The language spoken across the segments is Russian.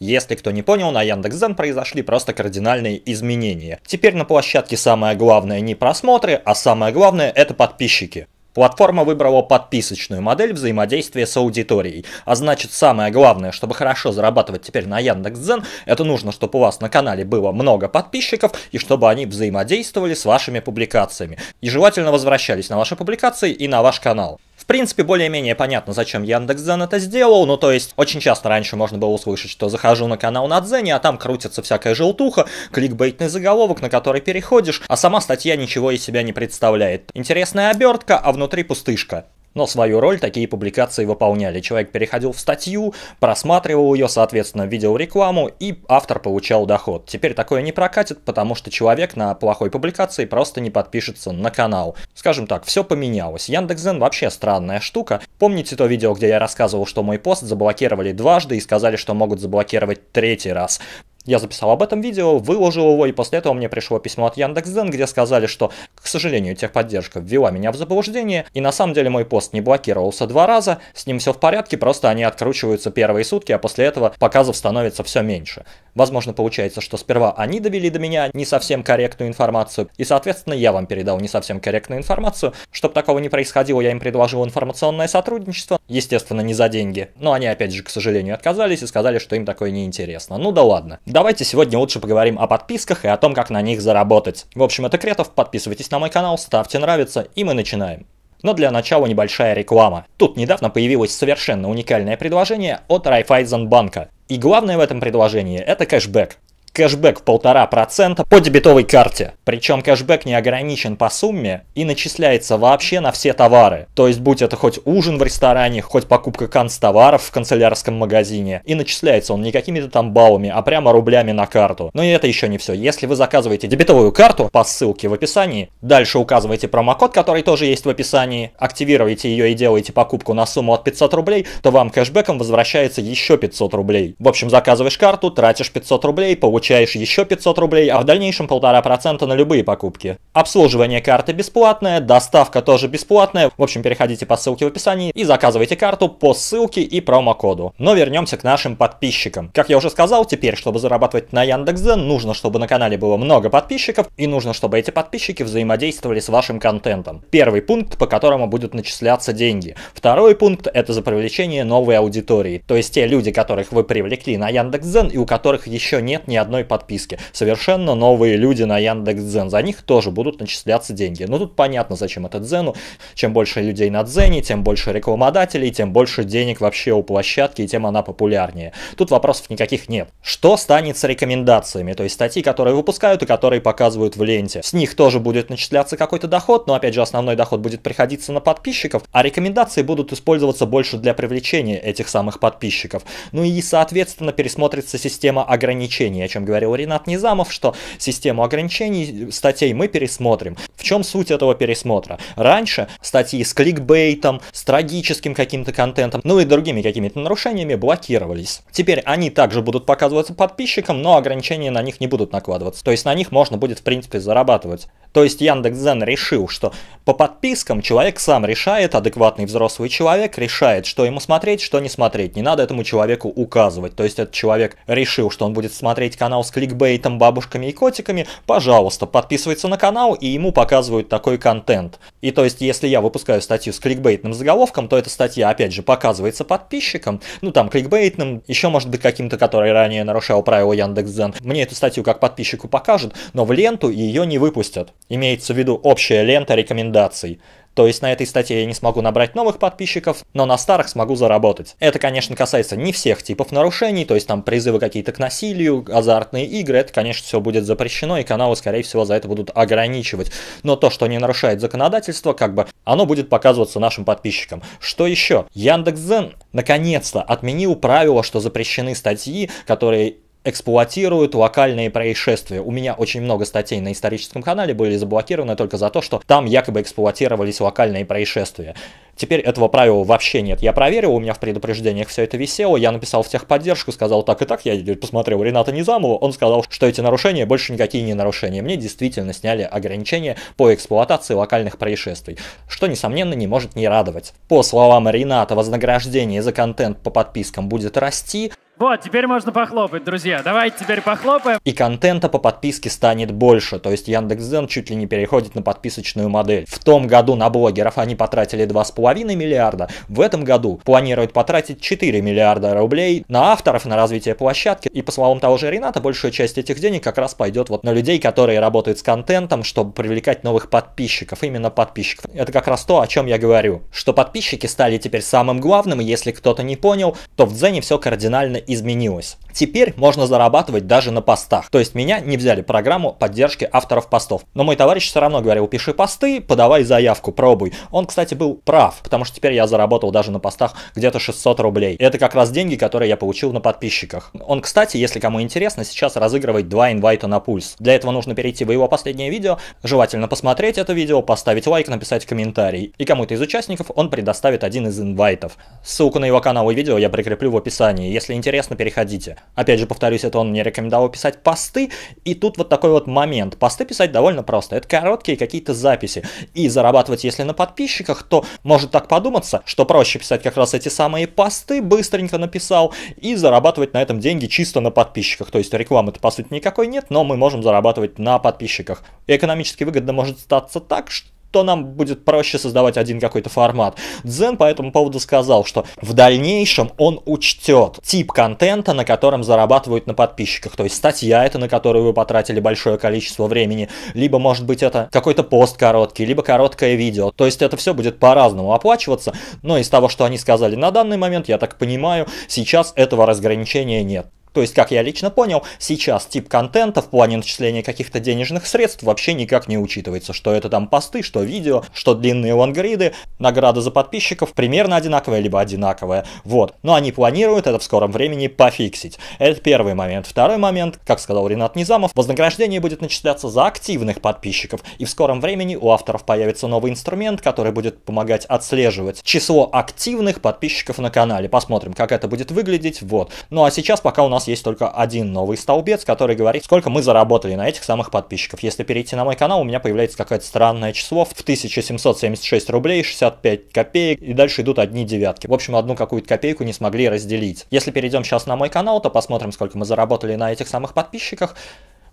Если кто не понял, на Яндекс.Зен произошли просто кардинальные изменения. Теперь на площадке самое главное не просмотры, а самое главное это подписчики. Платформа выбрала подписочную модель взаимодействия с аудиторией. А значит, самое главное, чтобы хорошо зарабатывать теперь на Яндекс.Дзен, это нужно, чтобы у вас на канале было много подписчиков и чтобы они взаимодействовали с вашими публикациями. И желательно возвращались на ваши публикации и на ваш канал. В принципе, более-менее понятно, зачем Яндекс.Дзен это сделал, ну то есть очень часто раньше можно было услышать, что захожу на канал на Дзене, а там крутится всякая желтуха, кликбейтный заголовок, на который переходишь, а сама статья ничего из себя не представляет. Интересная обертка, а внутри пустышка. Но свою роль такие публикации выполняли. Человек переходил в статью, просматривал ее, соответственно, видел рекламу, и автор получал доход. Теперь такое не прокатит, потому что человек на плохой публикации просто не подпишется на канал. Скажем так, все поменялось. Яндекс.Зен вообще странная штука. Помните то видео, где я рассказывал, что мой пост заблокировали дважды и сказали, что могут заблокировать третий раз? Я записал об этом видео, выложил его, и после этого мне пришло письмо от Яндекс.Дзен, где сказали, что, к сожалению, техподдержка ввела меня в заблуждение, и на самом деле мой пост не блокировался два раза, с ним все в порядке, просто они откручиваются первые сутки, а после этого показов становится все меньше. Возможно, получается, что сперва они довели до меня не совсем корректную информацию, и, соответственно, я вам передал не совсем корректную информацию. Чтобы такого не происходило, я им предложил информационное сотрудничество, естественно, не за деньги. Но они, опять же, к сожалению, отказались и сказали, что им такое неинтересно. Ну да ладно. Давайте сегодня лучше поговорим о подписках и о том, как на них заработать. В общем, это Кретов, подписывайтесь на мой канал, ставьте нравится, и мы начинаем. Но для начала небольшая реклама. Тут недавно появилось совершенно уникальное предложение от Райфайзенбанка. И главное в этом предложении – это кэшбэк кэшбэк в полтора процента по дебетовой карте. Причем кэшбэк не ограничен по сумме и начисляется вообще на все товары. То есть будь это хоть ужин в ресторане, хоть покупка канцтоваров в канцелярском магазине. И начисляется он не какими-то там баллами, а прямо рублями на карту. Но и это еще не все. Если вы заказываете дебетовую карту по ссылке в описании, дальше указываете промокод, который тоже есть в описании, активируете ее и делаете покупку на сумму от 500 рублей, то вам кэшбэком возвращается еще 500 рублей. В общем, заказываешь карту, тратишь 500 рублей, получаешь получаешь еще 500 рублей, а в дальнейшем 1,5% на любые покупки. Обслуживание карты бесплатное, доставка тоже бесплатная. В общем, переходите по ссылке в описании и заказывайте карту по ссылке и промокоду. Но вернемся к нашим подписчикам. Как я уже сказал, теперь, чтобы зарабатывать на Яндекс.Дзен, нужно, чтобы на канале было много подписчиков и нужно, чтобы эти подписчики взаимодействовали с вашим контентом. Первый пункт, по которому будут начисляться деньги. Второй пункт – это за привлечение новой аудитории. То есть те люди, которых вы привлекли на Яндекс.Дзен и у которых еще нет ни одной одной подписки. Совершенно новые люди на Яндекс.Дзен. За них тоже будут начисляться деньги. Но ну, тут понятно, зачем это Дзену. Чем больше людей на Дзене, тем больше рекламодателей, тем больше денег вообще у площадки, и тем она популярнее. Тут вопросов никаких нет. Что станет с рекомендациями? То есть статьи, которые выпускают и которые показывают в ленте. С них тоже будет начисляться какой-то доход, но опять же основной доход будет приходиться на подписчиков, а рекомендации будут использоваться больше для привлечения этих самых подписчиков. Ну и соответственно пересмотрится система ограничений, о чем говорил Ренат Низамов, что систему ограничений э, статей мы пересмотрим. В чем суть этого пересмотра? Раньше статьи с кликбейтом, с трагическим каким-то контентом, ну и другими какими-то нарушениями блокировались. Теперь они также будут показываться подписчикам, но ограничения на них не будут накладываться. То есть на них можно будет в принципе зарабатывать. То есть Яндекс.Зен решил, что по подпискам человек сам решает, адекватный взрослый человек решает, что ему смотреть, что не смотреть. Не надо этому человеку указывать. То есть этот человек решил, что он будет смотреть канал канал с кликбейтом, бабушками и котиками, пожалуйста, подписывается на канал, и ему показывают такой контент. И то есть, если я выпускаю статью с кликбейтным заголовком, то эта статья, опять же, показывается подписчикам, ну там, кликбейтным, еще может быть каким-то, который ранее нарушал правила Яндекс.Дзен. Мне эту статью как подписчику покажут, но в ленту ее не выпустят. Имеется в виду общая лента рекомендаций. То есть на этой статье я не смогу набрать новых подписчиков, но на старых смогу заработать. Это, конечно, касается не всех типов нарушений, то есть там призывы какие-то к насилию, азартные игры, это, конечно, все будет запрещено, и каналы, скорее всего, за это будут ограничивать. Но то, что не нарушает законодательство, как бы, оно будет показываться нашим подписчикам. Что еще? Яндекс.Зен наконец-то отменил правило, что запрещены статьи, которые эксплуатируют локальные происшествия. У меня очень много статей на историческом канале были заблокированы только за то, что там якобы эксплуатировались локальные происшествия. Теперь этого правила вообще нет. Я проверил, у меня в предупреждениях все это висело, я написал в техподдержку, сказал так и так, я посмотрел Рената Низамова, он сказал, что эти нарушения больше никакие не нарушения. Мне действительно сняли ограничения по эксплуатации локальных происшествий, что, несомненно, не может не радовать. По словам Рената, вознаграждение за контент по подпискам будет расти, вот, теперь можно похлопать, друзья. Давайте теперь похлопаем. И контента по подписке станет больше. То есть Яндекс.Зен чуть ли не переходит на подписочную модель. В том году на блогеров они потратили 2,5 миллиарда. В этом году планируют потратить 4 миллиарда рублей на авторов, на развитие площадки. И по словам того же Рената, большая часть этих денег как раз пойдет вот на людей, которые работают с контентом, чтобы привлекать новых подписчиков. Именно подписчиков. Это как раз то, о чем я говорю. Что подписчики стали теперь самым главным, и если кто-то не понял, то в Дзене все кардинально изменилось. Теперь можно зарабатывать даже на постах. То есть меня не взяли программу поддержки авторов постов. Но мой товарищ все равно говорил, пиши посты, подавай заявку, пробуй. Он, кстати, был прав, потому что теперь я заработал даже на постах где-то 600 рублей. это как раз деньги, которые я получил на подписчиках. Он, кстати, если кому интересно, сейчас разыгрывает два инвайта на пульс. Для этого нужно перейти в его последнее видео, желательно посмотреть это видео, поставить лайк, написать комментарий. И кому-то из участников он предоставит один из инвайтов. Ссылку на его канал и видео я прикреплю в описании. Если интересно, переходите. Опять же, повторюсь, это он мне рекомендовал писать посты, и тут вот такой вот момент. Посты писать довольно просто, это короткие какие-то записи, и зарабатывать, если на подписчиках, то может так подуматься, что проще писать как раз эти самые посты, быстренько написал, и зарабатывать на этом деньги чисто на подписчиках, то есть рекламы-то по сути никакой нет, но мы можем зарабатывать на подписчиках. И экономически выгодно может статься так, что то нам будет проще создавать один какой-то формат. Дзен по этому поводу сказал, что в дальнейшем он учтет тип контента, на котором зарабатывают на подписчиках. То есть статья это, на которую вы потратили большое количество времени, либо может быть это какой-то пост короткий, либо короткое видео. То есть это все будет по-разному оплачиваться, но из того, что они сказали на данный момент, я так понимаю, сейчас этого разграничения нет. То есть, как я лично понял, сейчас тип контента в плане начисления каких-то денежных средств вообще никак не учитывается, что это там посты, что видео, что длинные лонгриды, награда за подписчиков примерно одинаковая, либо одинаковая, вот. Но они планируют это в скором времени пофиксить. Это первый момент. Второй момент, как сказал Ренат Низамов, вознаграждение будет начисляться за активных подписчиков, и в скором времени у авторов появится новый инструмент, который будет помогать отслеживать число активных подписчиков на канале. Посмотрим, как это будет выглядеть, вот. Ну а сейчас пока у нас нас есть только один новый столбец, который говорит, сколько мы заработали на этих самых подписчиков. Если перейти на мой канал, у меня появляется какое-то странное число в 1776 рублей 65 копеек, и дальше идут одни девятки. В общем, одну какую-то копейку не смогли разделить. Если перейдем сейчас на мой канал, то посмотрим, сколько мы заработали на этих самых подписчиках.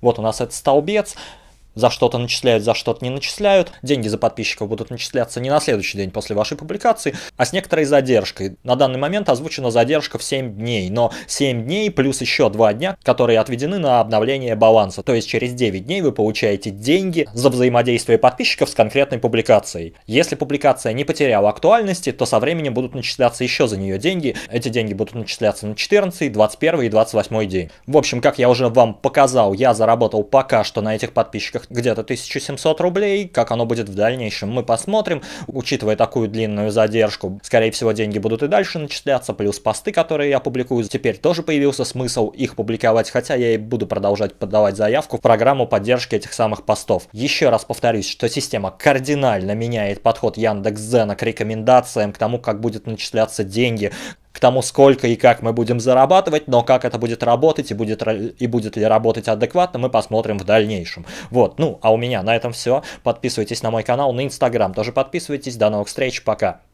Вот у нас этот столбец за что-то начисляют, за что-то не начисляют. Деньги за подписчиков будут начисляться не на следующий день после вашей публикации, а с некоторой задержкой. На данный момент озвучена задержка в 7 дней, но 7 дней плюс еще 2 дня, которые отведены на обновление баланса. То есть через 9 дней вы получаете деньги за взаимодействие подписчиков с конкретной публикацией. Если публикация не потеряла актуальности, то со временем будут начисляться еще за нее деньги. Эти деньги будут начисляться на 14, 21 и 28 день. В общем, как я уже вам показал, я заработал пока что на этих подписчиках сборниках где-то 1700 рублей. Как оно будет в дальнейшем, мы посмотрим. Учитывая такую длинную задержку, скорее всего, деньги будут и дальше начисляться. Плюс посты, которые я публикую, теперь тоже появился смысл их публиковать. Хотя я и буду продолжать подавать заявку в программу поддержки этих самых постов. Еще раз повторюсь, что система кардинально меняет подход Яндекс.Зена к рекомендациям, к тому, как будет начисляться деньги, тому, сколько и как мы будем зарабатывать, но как это будет работать и будет, и будет ли работать адекватно, мы посмотрим в дальнейшем. Вот, ну, а у меня на этом все. Подписывайтесь на мой канал, на Инстаграм тоже подписывайтесь. До новых встреч, пока!